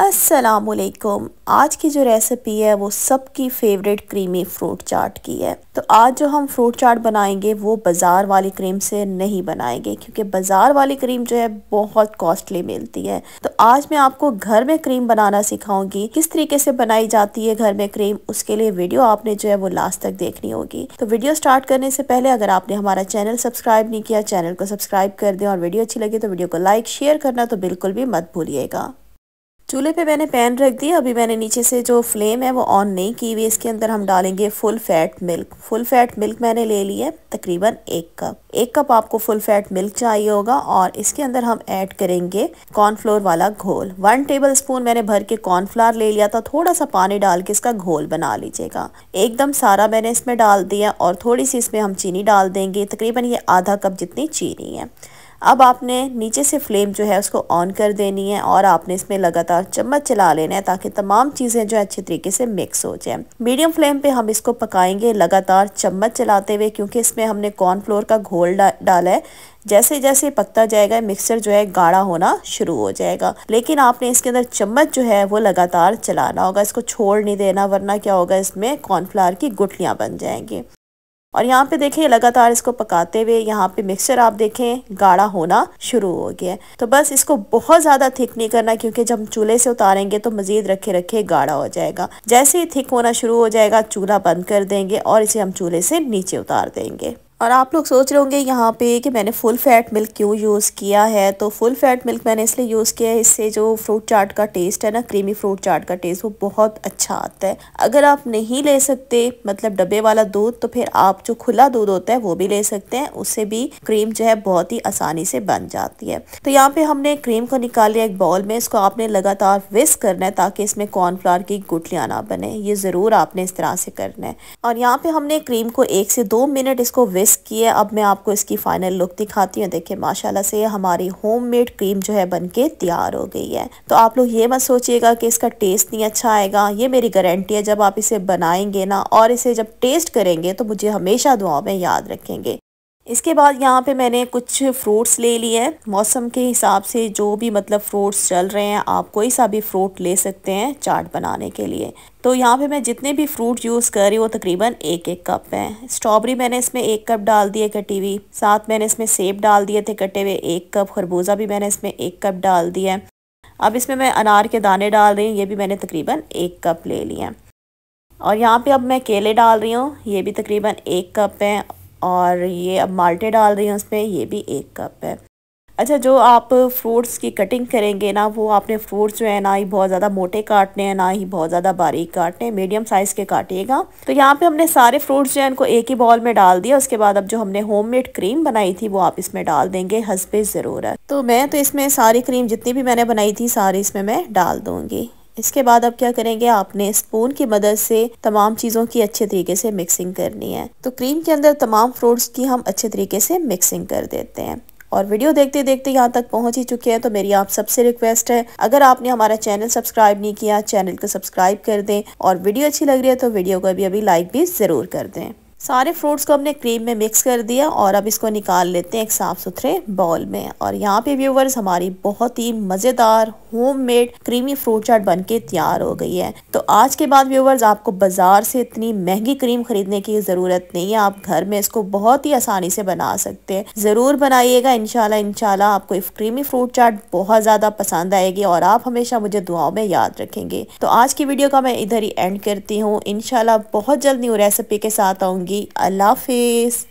असलकुम आज की जो रेसिपी है वो सबकी फेवरेट क्रीमी फ्रूट चाट की है तो आज जो हम फ्रूट चाट बनाएंगे वो बाज़ार वाली क्रीम से नहीं बनाएंगे क्योंकि बाज़ार वाली क्रीम जो है बहुत कॉस्टली मिलती है तो आज मैं आपको घर में क्रीम बनाना सिखाऊंगी किस तरीके से बनाई जाती है घर में क्रीम उसके लिए वीडियो आपने जो है वो लास्ट तक देखनी होगी तो वीडियो स्टार्ट करने से पहले अगर आपने हमारा चैनल सब्सक्राइब नहीं किया चैनल को सब्सक्राइब कर दें और वीडियो अच्छी लगे तो वीडियो को लाइक शेयर करना तो बिल्कुल भी मत भूलिएगा चूल्हे पे मैंने पैन रख दिया अभी मैंने नीचे से जो फ्लेम है वो ऑन नहीं की हुई इसके अंदर हम डालेंगे full fat milk full fat milk मैंने ले ली है तकरीबन एक कप एक कप आपको फुल फैट मिल्क चाहिए होगा और इसके अंदर हम ऐड करेंगे कॉर्नफ्लोर वाला घोल वन टेबल स्पून मैंने भर के कॉर्नफ्लावर ले लिया था थोड़ा सा पानी डाल के इसका घोल बना लीजिएगा एकदम सारा मैंने इसमें डाल दिया और थोड़ी सी इसमें हम चीनी डाल देंगे तकरीबन ये आधा कप जितनी चीनी है अब आपने नीचे से फ्लेम जो है उसको ऑन कर देनी है और आपने इसमें लगातार चम्मच चला लेना है ताकि तमाम चीज़ें जो अच्छे तरीके से मिक्स हो जाए मीडियम फ्लेम पे हम इसको पकाएंगे लगातार चम्मच चलाते हुए क्योंकि इसमें हमने कॉर्नफ्लोर का घोल डा, डाला है जैसे जैसे पकता जाएगा मिक्सर जो है गाढ़ा होना शुरू हो जाएगा लेकिन आपने इसके अंदर चम्मच जो है वो लगातार चलाना होगा इसको छोड़ नहीं देना वरना क्या होगा इसमें कॉर्नफ्लावर की गुटलियाँ बन जाएंगी और यहाँ पे देखें लगातार इसको पकाते हुए यहाँ पे मिक्सचर आप देखें गाढ़ा होना शुरू हो गया है तो बस इसको बहुत ज़्यादा थिक नहीं करना क्योंकि जब चूल्हे से उतारेंगे तो मज़ीद रखे रखे गाढ़ा हो जाएगा जैसे ही थिक होना शुरू हो जाएगा चूल्हा बंद कर देंगे और इसे हम चूल्हे से नीचे उतार देंगे और आप लोग सोच रहे होंगे यहाँ पे कि मैंने फुल फैट मिल्क क्यों यूज़ किया है तो फुल फैट मिल्क मैंने इसलिए यूज़ किया है इससे जो फ्रूट चाट का टेस्ट है ना क्रीमी फ्रूट चाट का टेस्ट वो बहुत अच्छा आता है अगर आप नहीं ले सकते मतलब डब्बे वाला दूध तो फिर आप जो खुला दूध होता है वो भी ले सकते हैं उससे भी क्रीम जो है बहुत ही आसानी से बन जाती है तो यहाँ पे हमने क्रीम को निकाल लिया एक बॉल में इसको आपने लगातार विस्क करना है ताकि इसमें कॉर्नफ्लावर की गुटलियाँ ना बने ये ज़रूर आपने इस तरह से करना है और यहाँ पे हमने क्रीम को एक से दो मिनट इसको विस्क इसकी है अब मैं आपको इसकी फ़ाइनल लुक दिखाती हूँ देखिए माशाल्लाह से हमारी होममेड क्रीम जो है बनके तैयार हो गई है तो आप लोग ये मत सोचिएगा कि इसका टेस्ट नहीं अच्छा आएगा ये मेरी गारंटी है जब आप इसे बनाएंगे ना और इसे जब टेस्ट करेंगे तो मुझे हमेशा दुआ में याद रखेंगे इसके बाद यहाँ पे मैंने कुछ फ्रूट्स ले लिए हैं मौसम के हिसाब से जो भी मतलब फ्रूट्स चल रहे हैं आप कोई सा भी फ्रूट ले सकते हैं चाट बनाने के लिए तो यहाँ पे मैं जितने भी फ्रूट यूज़ कर रही हूँ वो तकरीबन एक एक कप है स्ट्रॉबेरी मैंने इसमें एक कप डाल दिए कटी हुई साथ मैंने इसमें सेब डाल दिए थे कटे हुए एक कप खरबूजा भी मैंने इसमें एक कप डाल दिया अब इसमें मैं अनार के दाने डाल रही हूँ ये भी मैंने तकरीबन एक कप ले लिया और यहाँ पे अब मैं केले डाल रही हूँ ये भी तकरीबन एक कप है और ये अब माल्टे डाल रही हूँ उसमें ये भी एक कप है अच्छा जो आप फ्रूट्स की कटिंग करेंगे ना वो आपने फ्रूट्स जो है ना ही बहुत ज़्यादा मोटे काटने हैं ना ही बहुत ज़्यादा बारीक काटने हैं मीडियम साइज़ के काटिएगा तो यहाँ पे हमने सारे फ्रूट्स जो है इनको एक ही बॉल में डाल दिया उसके बाद अब जो हमने होममेड क्रीम बनाई थी वो आप इसमें डाल देंगे हंसबे ज़रूरत तो मैं तो इसमें सारी क्रीम जितनी भी मैंने बनाई थी सारी इसमें मैं डाल दूँगी इसके बाद अब क्या करेंगे आपने स्पून की मदद से तमाम चीज़ों की अच्छे तरीके से मिक्सिंग करनी है तो क्रीम के अंदर तमाम फ्रूट्स की हम अच्छे तरीके से मिक्सिंग कर देते हैं और वीडियो देखते देखते यहाँ तक पहुँच ही चुके हैं तो मेरी आप सबसे रिक्वेस्ट है अगर आपने हमारा चैनल सब्सक्राइब नहीं किया चैनल को सब्सक्राइब कर दें और वीडियो अच्छी लग रही है तो वीडियो को अभी अभी लाइक भी ज़रूर कर दें सारे फ्रूट्स को हमने क्रीम में मिक्स कर दिया और अब इसको निकाल लेते हैं एक साफ़ सुथरे बॉल में और यहाँ पे व्यूवर्स हमारी बहुत ही मज़ेदार होममेड क्रीमी फ्रूट चाट बनके तैयार हो गई है तो आज के बाद व्यूवर्स आपको बाज़ार से इतनी महंगी क्रीम ख़रीदने की ज़रूरत नहीं है आप घर में इसको बहुत ही आसानी से बना सकते हैं ज़रूर बनाइएगा इनशाला इनशाला आपको क्रीमी फ्रूट चाट बहुत ज़्यादा पसंद आएगी और आप हमेशा मुझे दुआओं में याद रखेंगे तो आज की वीडियो का मैं इधर ही एंड करती हूँ इनशाला बहुत जल्द न्यू रेसिपी के साथ आऊँगी लगी अल्लाह हाफिज़